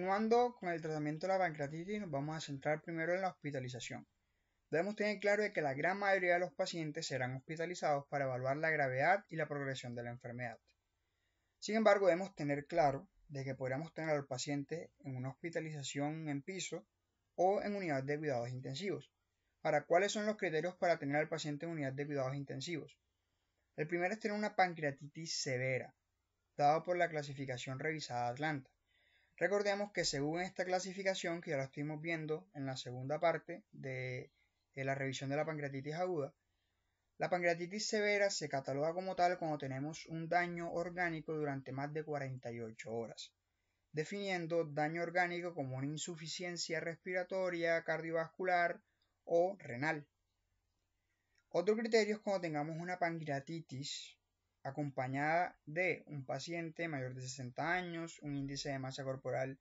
Continuando con el tratamiento de la pancreatitis, nos vamos a centrar primero en la hospitalización. Debemos tener claro de que la gran mayoría de los pacientes serán hospitalizados para evaluar la gravedad y la progresión de la enfermedad. Sin embargo, debemos tener claro de que podríamos tener al paciente en una hospitalización en piso o en unidad de cuidados intensivos. ¿Para ¿cuáles son los criterios para tener al paciente en unidad de cuidados intensivos? El primero es tener una pancreatitis severa, dado por la clasificación revisada de Atlanta. Recordemos que según esta clasificación, que ya la estuvimos viendo en la segunda parte de, de la revisión de la pancreatitis aguda, la pancreatitis severa se cataloga como tal cuando tenemos un daño orgánico durante más de 48 horas, definiendo daño orgánico como una insuficiencia respiratoria, cardiovascular o renal. Otro criterio es cuando tengamos una pancreatitis acompañada de un paciente mayor de 60 años, un índice de masa corporal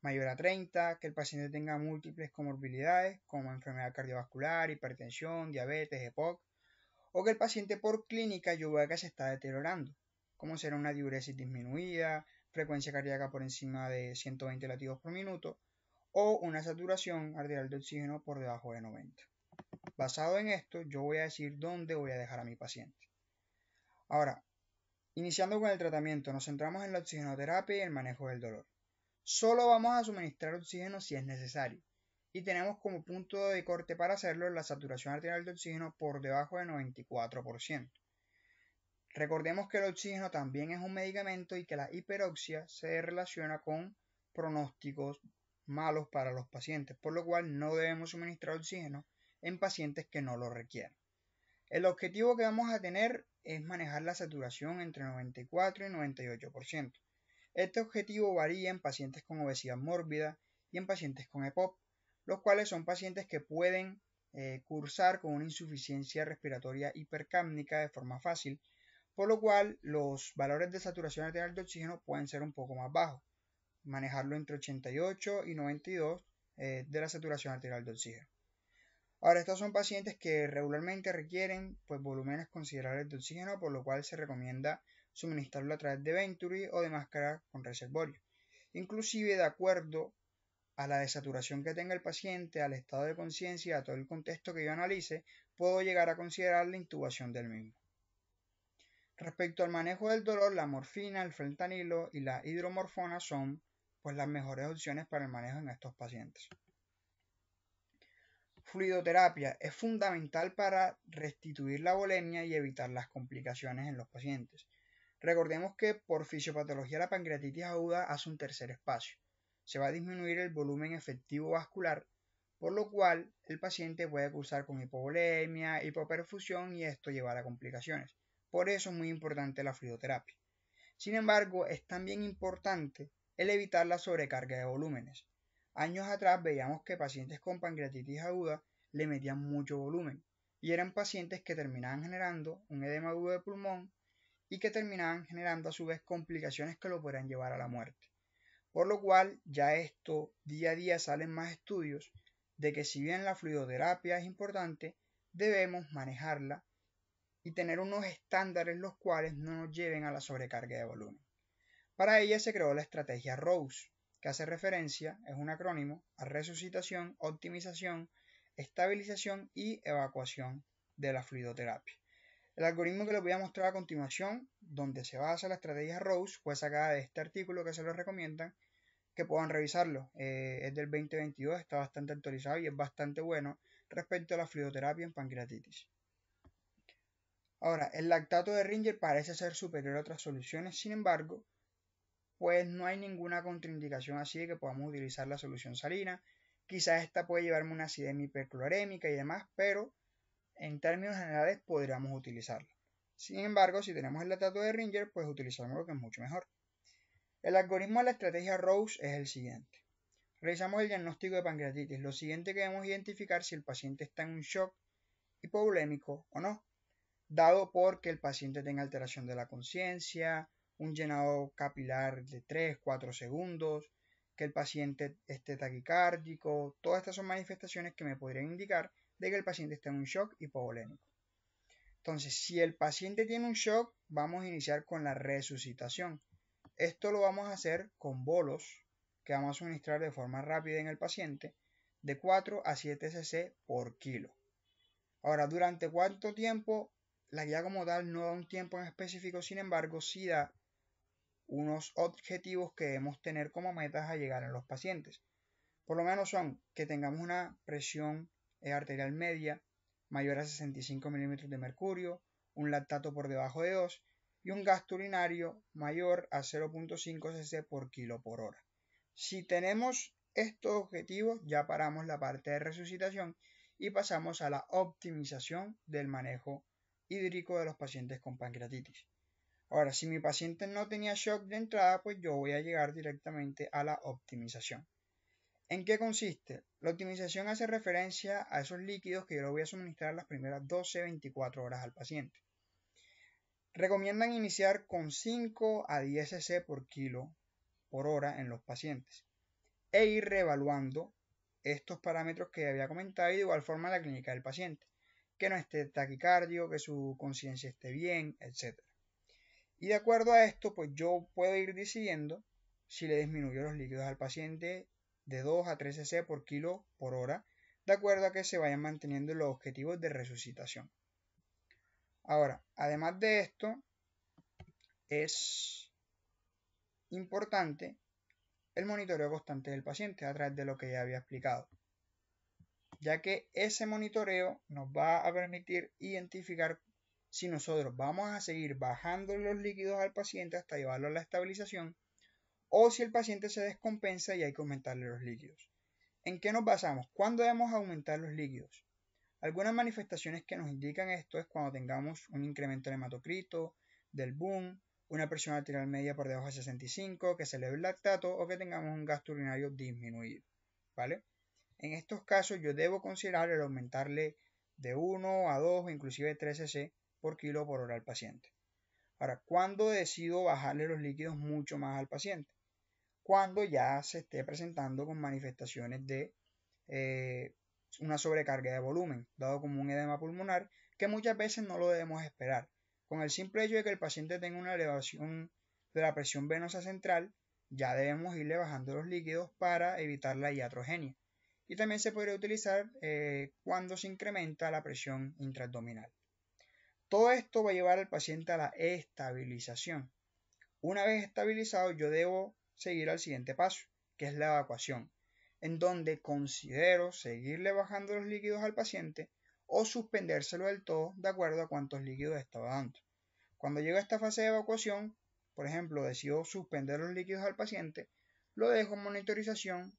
mayor a 30, que el paciente tenga múltiples comorbilidades como enfermedad cardiovascular, hipertensión, diabetes, EPOC, o que el paciente por clínica yo vea que se está deteriorando, como será una diuresis disminuida, frecuencia cardíaca por encima de 120 latidos por minuto, o una saturación arterial de oxígeno por debajo de 90. Basado en esto, yo voy a decir dónde voy a dejar a mi paciente. Ahora, iniciando con el tratamiento, nos centramos en la oxigenoterapia y el manejo del dolor. Solo vamos a suministrar oxígeno si es necesario y tenemos como punto de corte para hacerlo la saturación arterial de oxígeno por debajo de 94%. Recordemos que el oxígeno también es un medicamento y que la hiperoxia se relaciona con pronósticos malos para los pacientes, por lo cual no debemos suministrar oxígeno en pacientes que no lo requieran. El objetivo que vamos a tener es manejar la saturación entre 94 y 98%. Este objetivo varía en pacientes con obesidad mórbida y en pacientes con EPOP, los cuales son pacientes que pueden eh, cursar con una insuficiencia respiratoria hipercámnica de forma fácil, por lo cual los valores de saturación arterial de oxígeno pueden ser un poco más bajos, manejarlo entre 88 y 92 eh, de la saturación arterial de oxígeno. Ahora, estos son pacientes que regularmente requieren pues, volúmenes considerables de oxígeno, por lo cual se recomienda suministrarlo a través de Venturi o de máscara con reservorio. Inclusive, de acuerdo a la desaturación que tenga el paciente, al estado de conciencia, a todo el contexto que yo analice, puedo llegar a considerar la intubación del mismo. Respecto al manejo del dolor, la morfina, el fentanilo y la hidromorfona son pues, las mejores opciones para el manejo en estos pacientes fluidoterapia es fundamental para restituir la bulimia y evitar las complicaciones en los pacientes. Recordemos que por fisiopatología la pancreatitis aguda hace un tercer espacio. Se va a disminuir el volumen efectivo vascular, por lo cual el paciente puede cursar con hipovolemia, hipoperfusión y esto llevará a complicaciones. Por eso es muy importante la fluidoterapia. Sin embargo, es también importante el evitar la sobrecarga de volúmenes. Años atrás veíamos que pacientes con pancreatitis aguda le metían mucho volumen y eran pacientes que terminaban generando un edema agudo de pulmón y que terminaban generando a su vez complicaciones que lo podrían llevar a la muerte. Por lo cual ya esto día a día salen más estudios de que si bien la fluidoterapia es importante, debemos manejarla y tener unos estándares los cuales no nos lleven a la sobrecarga de volumen. Para ella se creó la estrategia ROSE, que hace referencia, es un acrónimo, a resucitación, optimización, estabilización y evacuación de la fluidoterapia. El algoritmo que les voy a mostrar a continuación, donde se basa la estrategia ROSE, fue sacada de este artículo que se los recomiendan que puedan revisarlo. Eh, es del 2022, está bastante actualizado y es bastante bueno respecto a la fluidoterapia en pancreatitis. Ahora, el lactato de Ringer parece ser superior a otras soluciones, sin embargo, pues no hay ninguna contraindicación así de que podamos utilizar la solución salina. Quizás esta puede llevarme una acidemia hiperclorémica y demás, pero en términos generales podríamos utilizarla. Sin embargo, si tenemos el lactato de Ringer, pues utilizamos lo que es mucho mejor. El algoritmo de la estrategia ROSE es el siguiente. Realizamos el diagnóstico de pancreatitis. Lo siguiente que debemos identificar si el paciente está en un shock hipovolémico o no, dado porque el paciente tenga alteración de la conciencia, un llenado capilar de 3, 4 segundos, que el paciente esté taquicárdico, todas estas son manifestaciones que me podrían indicar de que el paciente está en un shock hipovolémico. Entonces, si el paciente tiene un shock, vamos a iniciar con la resucitación. Esto lo vamos a hacer con bolos que vamos a suministrar de forma rápida en el paciente de 4 a 7 cc por kilo. Ahora, ¿durante cuánto tiempo? La guía como tal no da un tiempo en específico, sin embargo, si da unos objetivos que debemos tener como metas a llegar a los pacientes. Por lo menos son que tengamos una presión eh, arterial media mayor a 65 milímetros de mercurio, un lactato por debajo de 2 y un gasto urinario mayor a 0.5 cc por kilo por hora. Si tenemos estos objetivos, ya paramos la parte de resucitación y pasamos a la optimización del manejo hídrico de los pacientes con pancreatitis. Ahora, si mi paciente no tenía shock de entrada, pues yo voy a llegar directamente a la optimización. ¿En qué consiste? La optimización hace referencia a esos líquidos que yo le voy a suministrar las primeras 12-24 horas al paciente. Recomiendan iniciar con 5 a 10 cc por kilo por hora en los pacientes e ir reevaluando estos parámetros que había comentado y de igual forma la clínica del paciente, que no esté taquicardio, que su conciencia esté bien, etc. Y de acuerdo a esto, pues yo puedo ir decidiendo si le disminuyo los líquidos al paciente de 2 a 3 cc por kilo por hora, de acuerdo a que se vayan manteniendo los objetivos de resucitación. Ahora, además de esto, es importante el monitoreo constante del paciente a través de lo que ya había explicado, ya que ese monitoreo nos va a permitir identificar si nosotros vamos a seguir bajando los líquidos al paciente hasta llevarlo a la estabilización o si el paciente se descompensa y hay que aumentarle los líquidos. ¿En qué nos basamos? ¿Cuándo debemos aumentar los líquidos? Algunas manifestaciones que nos indican esto es cuando tengamos un incremento de hematocrito, del boom, una presión arterial media por debajo de 65, que se eleve el lactato o que tengamos un gasto urinario disminuido. ¿Vale? En estos casos yo debo considerar el aumentarle de 1 a 2 o inclusive 3 cc por kilo por hora al paciente. Ahora, ¿cuándo decido bajarle los líquidos mucho más al paciente? Cuando ya se esté presentando con manifestaciones de eh, una sobrecarga de volumen, dado como un edema pulmonar, que muchas veces no lo debemos esperar. Con el simple hecho de que el paciente tenga una elevación de la presión venosa central, ya debemos irle bajando los líquidos para evitar la iatrogenia. Y también se podría utilizar eh, cuando se incrementa la presión intraabdominal. Todo esto va a llevar al paciente a la estabilización. Una vez estabilizado, yo debo seguir al siguiente paso, que es la evacuación, en donde considero seguirle bajando los líquidos al paciente o suspendérselo del todo de acuerdo a cuántos líquidos estaba dando. Cuando llego a esta fase de evacuación, por ejemplo, decido suspender los líquidos al paciente, lo dejo en monitorización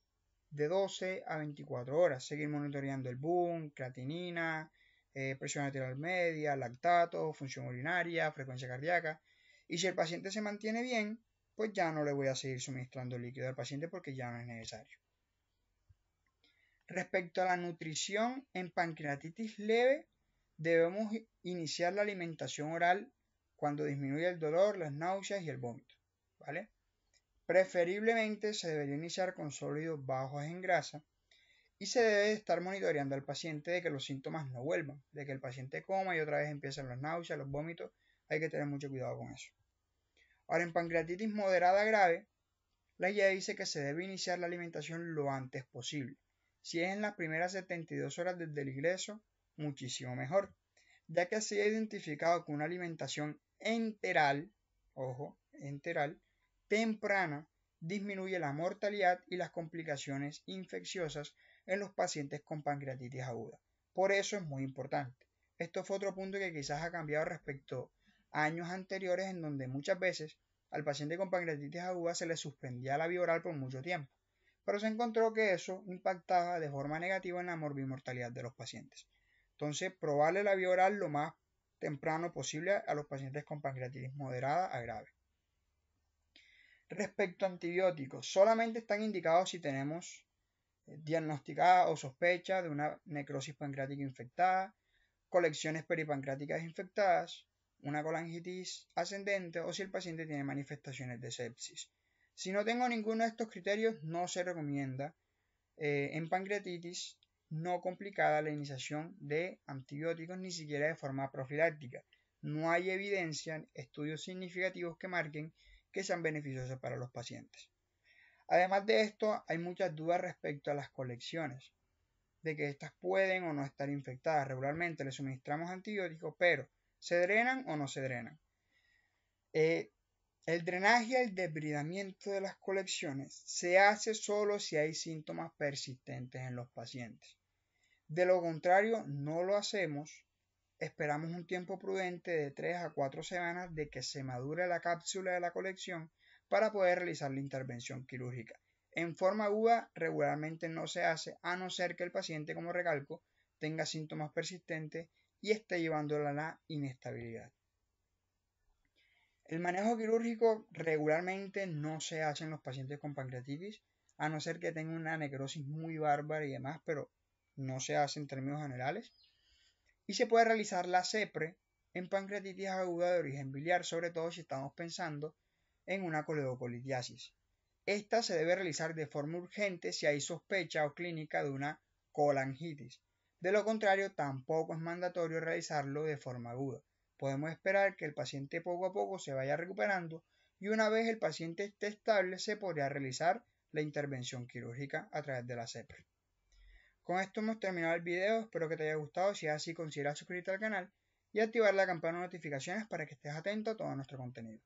de 12 a 24 horas, seguir monitoreando el boom, creatinina, eh, presión arterial media, lactato, función urinaria, frecuencia cardíaca. Y si el paciente se mantiene bien, pues ya no le voy a seguir suministrando líquido al paciente porque ya no es necesario. Respecto a la nutrición en pancreatitis leve, debemos iniciar la alimentación oral cuando disminuye el dolor, las náuseas y el vómito. ¿vale? Preferiblemente se debería iniciar con sólidos bajos en grasa y se debe estar monitoreando al paciente de que los síntomas no vuelvan, de que el paciente coma y otra vez empiezan las náuseas, los vómitos, hay que tener mucho cuidado con eso. Ahora, en pancreatitis moderada grave, la guía dice que se debe iniciar la alimentación lo antes posible. Si es en las primeras 72 horas desde el ingreso, muchísimo mejor, ya que se ha identificado que una alimentación enteral, ojo, enteral, temprana, disminuye la mortalidad y las complicaciones infecciosas en los pacientes con pancreatitis aguda. Por eso es muy importante. Esto fue otro punto que quizás ha cambiado respecto a años anteriores en donde muchas veces al paciente con pancreatitis aguda se le suspendía la vía oral por mucho tiempo, pero se encontró que eso impactaba de forma negativa en la morbimortalidad de los pacientes. Entonces, probarle la vía oral lo más temprano posible a los pacientes con pancreatitis moderada a grave. Respecto a antibióticos, solamente están indicados si tenemos eh, diagnosticada o sospecha de una necrosis pancreática infectada, colecciones peripancráticas infectadas, una colangitis ascendente o si el paciente tiene manifestaciones de sepsis. Si no tengo ninguno de estos criterios, no se recomienda eh, en pancreatitis no complicada la iniciación de antibióticos ni siquiera de forma profiláctica. No hay evidencia, estudios significativos que marquen que sean beneficiosos para los pacientes. Además de esto, hay muchas dudas respecto a las colecciones, de que éstas pueden o no estar infectadas. Regularmente le suministramos antibióticos, pero ¿se drenan o no se drenan? Eh, el drenaje y el desbridamiento de las colecciones se hace solo si hay síntomas persistentes en los pacientes. De lo contrario, no lo hacemos. Esperamos un tiempo prudente de 3 a 4 semanas de que se madure la cápsula de la colección para poder realizar la intervención quirúrgica. En forma aguda regularmente no se hace a no ser que el paciente, como recalco, tenga síntomas persistentes y esté llevándola a la inestabilidad. El manejo quirúrgico regularmente no se hace en los pacientes con pancreatitis, a no ser que tenga una necrosis muy bárbara y demás, pero no se hace en términos generales. Y se puede realizar la CEPRE en pancreatitis aguda de origen biliar, sobre todo si estamos pensando en una coleocolidiasis. Esta se debe realizar de forma urgente si hay sospecha o clínica de una colangitis. De lo contrario, tampoco es mandatorio realizarlo de forma aguda. Podemos esperar que el paciente poco a poco se vaya recuperando y una vez el paciente esté estable se podría realizar la intervención quirúrgica a través de la CEPR. Con esto hemos terminado el video, espero que te haya gustado, si es así considera suscribirte al canal y activar la campana de notificaciones para que estés atento a todo nuestro contenido.